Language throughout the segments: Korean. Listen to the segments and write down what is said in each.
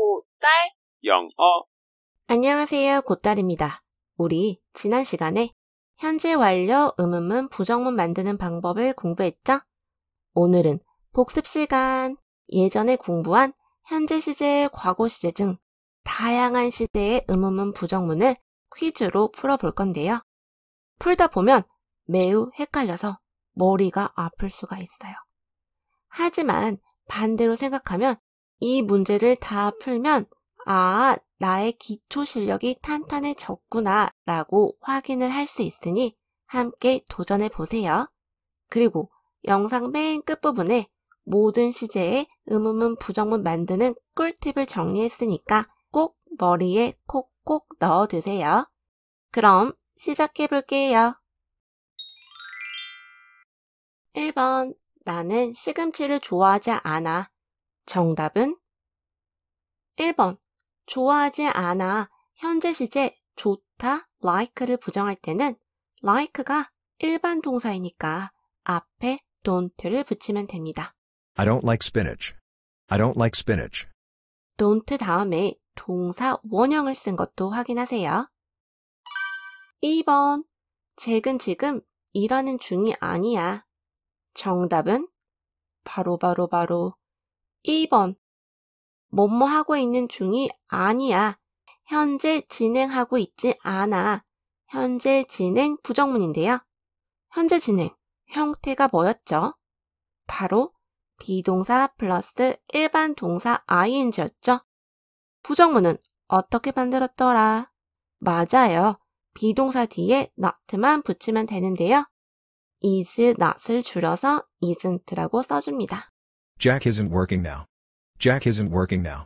고딸 영어 안녕하세요 고딸입니다. 우리 지난 시간에 현재 완료 음음문 부정문 만드는 방법을 공부했죠? 오늘은 복습 시간 예전에 공부한 현재 시제, 과거 시제 등 다양한 시대의 음음문 부정문을 퀴즈로 풀어볼 건데요. 풀다 보면 매우 헷갈려서 머리가 아플 수가 있어요. 하지만 반대로 생각하면 이 문제를 다 풀면 아, 나의 기초 실력이 탄탄해졌구나 라고 확인을 할 수 있으니 함께 도전해 보세요. 그리고 영상 맨 끝부분에 모든 시제에 음음음 부정문 만드는 꿀팁을 정리했으니까 꼭 머리에 콕콕 넣어두세요. 그럼 시작해 볼게요. 1번 나는 시금치를 좋아하지 않아. 정답은 1번. 좋아하지 않아. 현재 시제 좋다, like를 부정할 때는 like가 일반 동사이니까 앞에 don't를 붙이면 됩니다. I don't like spinach. I don't like spinach. don't 다음에 동사 원형을 쓴 것도 확인하세요. 2번. 잭은 지금 일하는 중이 아니야. 정답은 바로 바로 바로 1번. 뭐뭐 하고 있는 중이 아니야. 현재 진행하고 있지 않아. 현재 진행 부정문인데요. 현재 진행 형태가 뭐였죠? 바로 비동사 플러스 일반 동사 ing였죠. 부정문은 어떻게 만들었더라? 맞아요. 비동사 뒤에 not만 붙이면 되는데요. is not을 줄여서 isn't라고 써줍니다. Jack isn't working now. Jack isn't working now.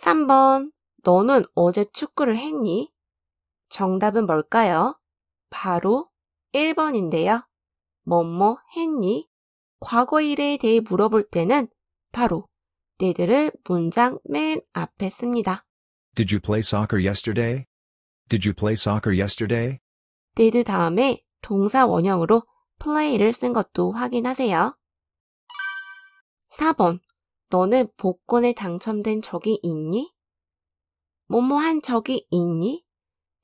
3번. 너는 어제 축구를 했니? 정답은 뭘까요? 바로 1번인데요. 뭐뭐 했니? 과거일에 대해 물어볼 때는 바로 때들을 문장 맨 앞에 씁니다. Did you play soccer yesterday? Did you play soccer yesterday? did 다음에 동사 원형으로 play를 쓴 것도 확인하세요. 4번. 너는 복권에 당첨된 적이 있니? 뭐뭐 한 적이 있니?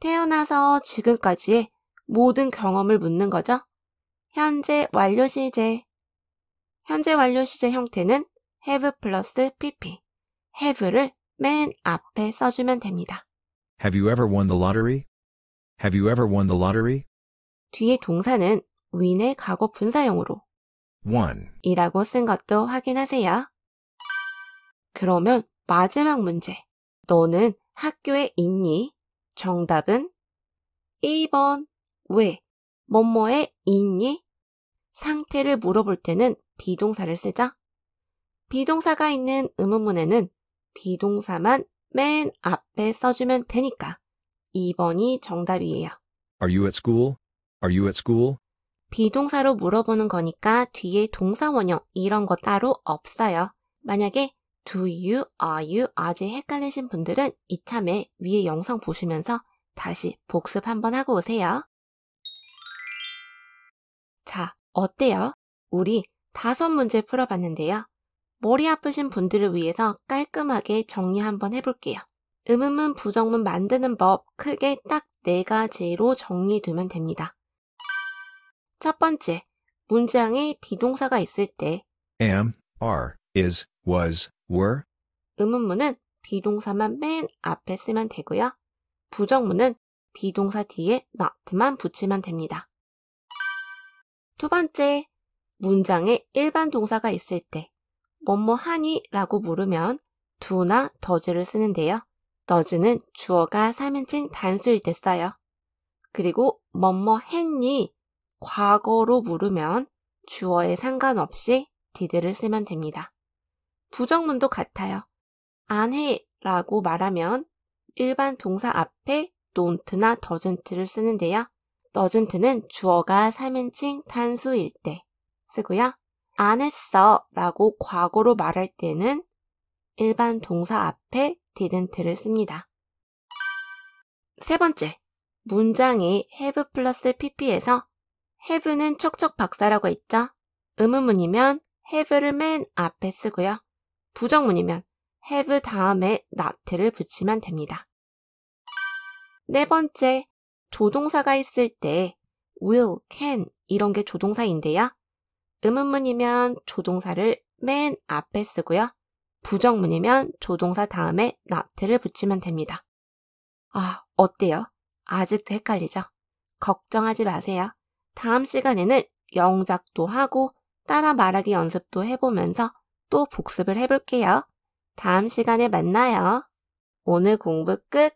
태어나서 지금까지의 모든 경험을 묻는 거죠. 현재 완료 시제. 현재 완료 시제 형태는 have 플러스 pp. have를 맨 앞에 써주면 됩니다. Have you ever won the lottery? Have you ever won the lottery? 뒤에 동사는 win의 과거 분사형으로 이라고 쓴 것도 확인하세요. 그러면 마지막 문제. 너는 학교에 있니? 정답은 1번 왜? 뭐뭐에 있니? 상태를 물어볼 때는 비동사를 쓰자. 비동사가 있는 의문문에는 비동사만 맨 앞에 써주면 되니까 2번이 정답이에요. Are you at school? Are you at school? 비동사로 물어보는 거니까 뒤에 동사 원형 이런 거 따로 없어요. 만약에 do you, are you 아직 헷갈리신 분들은 이참에 위에 영상 보시면서 다시 복습 한번 하고 오세요. 자, 어때요? 우리 다섯 문제 풀어봤는데요. 머리 아프신 분들을 위해서 깔끔하게 정리 한번 해볼게요. 음음문 부정문 만드는 법 크게 딱 네 가지로 정리되면 됩니다. 첫 번째, 문장에 비동사가 있을 때 am, are, is, was, were 의문문은 비동사만 맨 앞에 쓰면 되고요. 부정문은 비동사 뒤에 not만 붙이면 됩니다. 두 번째, 문장에 일반 동사가 있을 때 뭐뭐 하니? 라고 물으면 do나 does를 쓰는데요. does는 주어가 3인칭 단수일 때 써요. 그리고 뭐뭐 했니? 과거로 물으면 주어에 상관없이 did를 쓰면 됩니다. 부정문도 같아요. 안 해 라고 말하면 일반 동사 앞에 don't나 doesn't를 쓰는데요. doesn't는 주어가 3인칭 단수일 때 쓰고요. 안 했어 라고 과거로 말할 때는 일반 동사 앞에 didn't를 씁니다. 세 번째, 문장이 have 플러스 pp에서 have는 척척 박사라고 했죠. 의문문이면 have를 맨 앞에 쓰고요. 부정문이면 have 다음에 not를 붙이면 됩니다. 네 번째, 조동사가 있을 때 will, can 이런 게 조동사인데요. 의문문이면 조동사를 맨 앞에 쓰고요. 부정문이면 조동사 다음에 not를 붙이면 됩니다. 아, 어때요? 아직도 헷갈리죠? 걱정하지 마세요. 다음 시간에는 영작도 하고 따라 말하기 연습도 해보면서 또 복습을 해볼게요. 다음 시간에 만나요. 오늘 공부 끝!